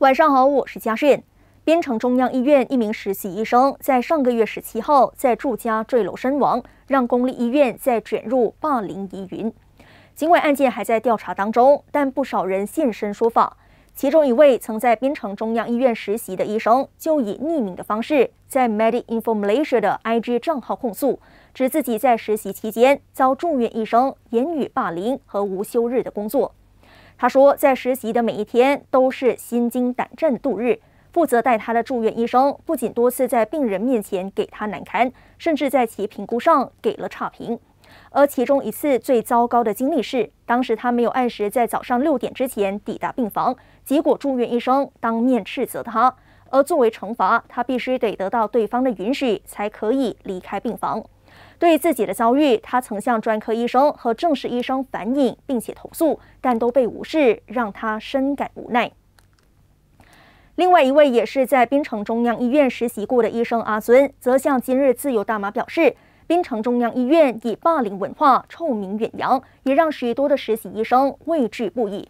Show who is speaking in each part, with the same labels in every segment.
Speaker 1: 晚上好，我是嘉顺。槟城中央医院一名实习医生在上个月十七号在住家坠楼身亡，让公立医院再卷入霸凌疑云。尽管案件还在调查当中，但不少人现身说法。其中一位曾在槟城中央医院实习的医生，就以匿名的方式在 Medi Information 的 IG 账号控诉，指自己在实习期间遭住院医生言语霸凌和无休日的工作。他说，在实习的每一天都是心惊胆战度日。负责带他的住院医生不仅多次在病人面前给他难堪，甚至在其评估上给了差评。而其中一次最糟糕的经历是，当时他没有按时在早上六点之前抵达病房，结果住院医生当面斥责他。而作为惩罚，他必须得得到对方的允许才可以离开病房。对自己的遭遇，他曾向专科医生和正式医生反映，并且投诉，但都被无视，让他深感无奈。另外一位也是在槟城中央医院实习过的医生阿尊，则向《今日自由大马》表示，槟城中央医院以霸凌文化臭名远扬，也让许多的实习医生畏惧不已。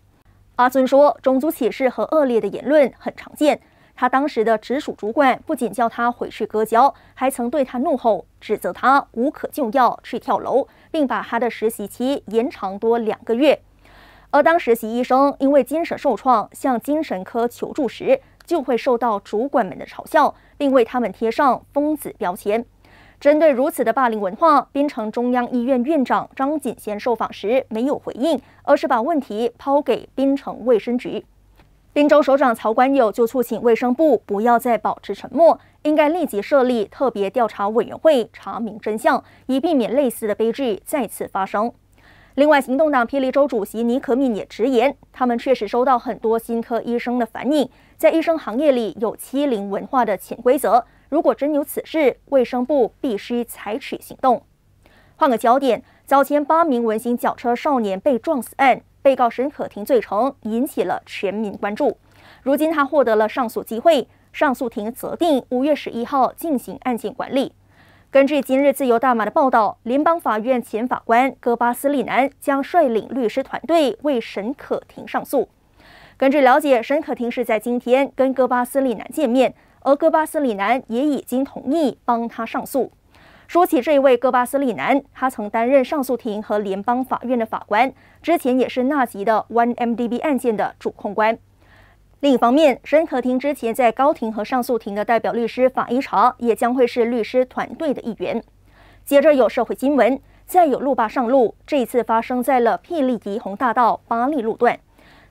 Speaker 1: 阿尊说，种族歧视和恶劣的言论很常见。他当时的直属主管不仅叫他回去割胶，还曾对他怒吼，指责他无可救药，去跳楼，并把他的实习期延长多两个月。而当实习医生因为精神受创向精神科求助时，就会受到主管们的嘲笑，并为他们贴上疯子标签。针对如此的霸凌文化，槟城中央医院院长张锦贤受访时没有回应，而是把问题抛给槟城卫生局。滨州首长曹冠友就促请卫生部不要再保持沉默，应该立即设立特别调查委员会查明真相，以避免类似的悲剧再次发生。另外，行动党霹雳州主席尼克敏也直言，他们确实收到很多新科医生的反应，在医生行业里有欺凌文化的潜规则。如果真有此事，卫生部必须采取行动。换个焦点，早前八名文型脚车少年被撞死案。被告沈可婷罪成，引起了全民关注。如今他获得了上诉机会，上诉庭择定五月十一号进行案件管理。根据今日自由大马的报道，联邦法院前法官戈巴斯利南将率领律师团队为沈可婷上诉。根据了解，沈可婷是在今天跟戈巴斯利南见面，而戈巴斯利南也已经同意帮他上诉。说起这位戈巴斯利男，他曾担任上诉庭和联邦法院的法官，之前也是纳吉的 OneMDB 案件的主控官。另一方面，申可廷之前在高庭和上诉庭的代表律师法伊查也将会是律师团队的一员。接着有社会新闻，再有路霸上路，这一次发生在了霹雳迪红大道巴力路段。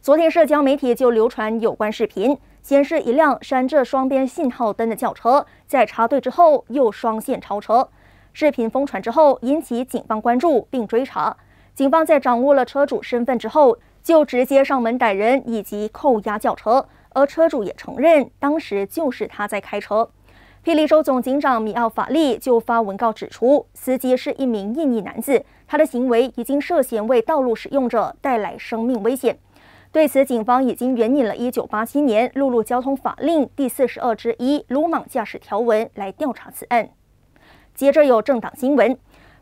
Speaker 1: 昨天社交媒体就流传有关视频，显示一辆闪着双边信号灯的轿车在插队之后又双线超车。视频疯传之后，引起警方关注并追查。警方在掌握了车主身份之后，就直接上门逮人以及扣押轿车。而车主也承认，当时就是他在开车。霹雳州总警长米奥法利就发文告指出，司机是一名印尼男子，他的行为已经涉嫌为道路使用者带来生命危险。对此，警方已经援引了1987年陆路交通法令第四十二之一鲁莽驾驶条文来调查此案。接着有政党新闻，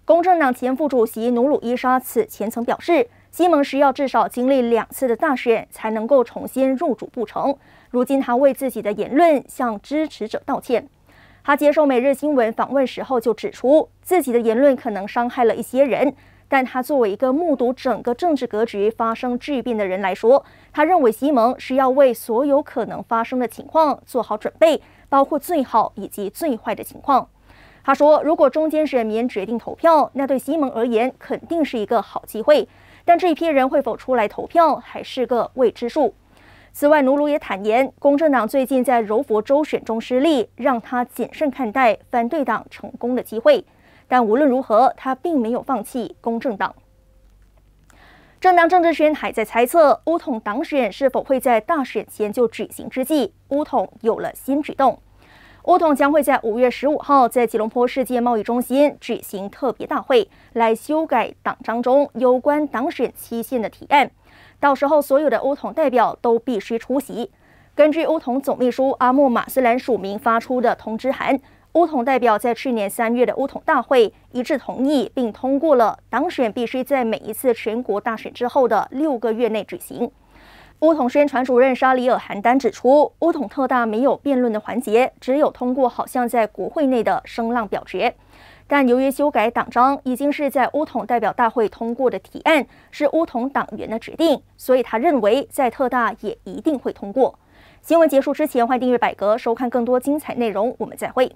Speaker 1: 公正党前副主席努鲁伊莎此前曾表示，西蒙是要至少经历两次的大选才能够重新入主不城。如今他为自己的言论向支持者道歉。他接受《每日新闻》访问时候就指出，自己的言论可能伤害了一些人。但他作为一个目睹整个政治格局发生巨变的人来说，他认为西蒙是要为所有可能发生的情况做好准备，包括最好以及最坏的情况。他说：“如果中间选民决定投票，那对西蒙而言肯定是一个好机会。但这一批人会否出来投票，还是个未知数。”此外，努鲁也坦言，公正党最近在柔佛州选中失利，让他谨慎看待反对党成功的机会。但无论如何，他并没有放弃公正党。正当政治圈还在猜测乌统党选是否会在大选前就举行之际，乌统有了新举动。乌统将会在五月十五号在吉隆坡世界贸易中心举行特别大会，来修改党章中有关党选期限的提案。到时候，所有的乌统代表都必须出席。根据乌统总秘书阿莫马斯兰署名发出的通知函，乌统代表在去年三月的乌统大会一致同意并通过了党选必须在每一次全国大选之后的六个月内举行。乌统宣传主任沙里尔·韩丹指出，乌统特大没有辩论的环节，只有通过好像在国会内的声浪表决。但由于修改党章已经是在乌统代表大会通过的提案，是乌统党员的指定，所以他认为在特大也一定会通过。新闻结束之前，欢迎订阅百格，收看更多精彩内容。我们再会。